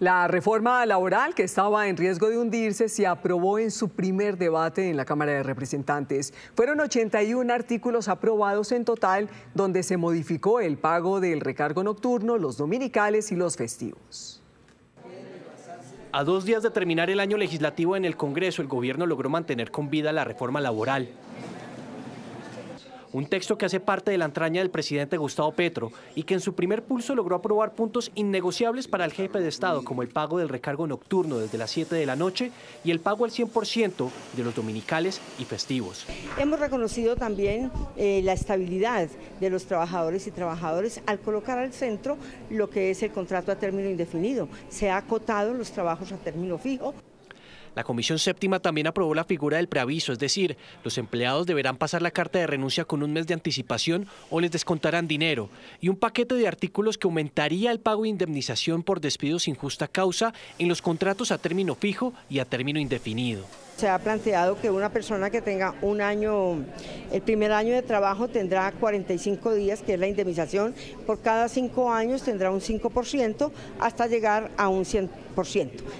La reforma laboral que estaba en riesgo de hundirse se aprobó en su primer debate en la Cámara de Representantes. Fueron 81 artículos aprobados en total donde se modificó el pago del recargo nocturno, los dominicales y los festivos. A dos días de terminar el año legislativo en el Congreso, el gobierno logró mantener con vida la reforma laboral un texto que hace parte de la entraña del presidente Gustavo Petro y que en su primer pulso logró aprobar puntos innegociables para el jefe de Estado, como el pago del recargo nocturno desde las 7 de la noche y el pago al 100% de los dominicales y festivos. Hemos reconocido también eh, la estabilidad de los trabajadores y trabajadoras al colocar al centro lo que es el contrato a término indefinido. Se ha acotado los trabajos a término fijo. La Comisión Séptima también aprobó la figura del preaviso, es decir, los empleados deberán pasar la carta de renuncia con un mes de anticipación o les descontarán dinero, y un paquete de artículos que aumentaría el pago de indemnización por despidos sin justa causa en los contratos a término fijo y a término indefinido se ha planteado que una persona que tenga un año, el primer año de trabajo tendrá 45 días, que es la indemnización, por cada cinco años tendrá un 5% hasta llegar a un 100%.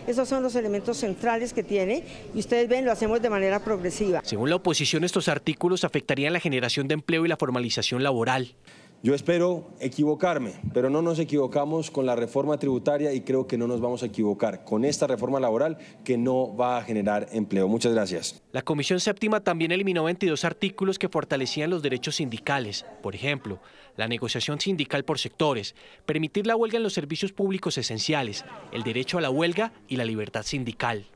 Esos son los elementos centrales que tiene y ustedes ven, lo hacemos de manera progresiva. Según la oposición, estos artículos afectarían la generación de empleo y la formalización laboral. Yo espero equivocarme, pero no nos equivocamos con la reforma tributaria y creo que no nos vamos a equivocar con esta reforma laboral que no va a generar empleo. Muchas gracias. La Comisión Séptima también eliminó 22 artículos que fortalecían los derechos sindicales, por ejemplo, la negociación sindical por sectores, permitir la huelga en los servicios públicos esenciales, el derecho a la huelga y la libertad sindical.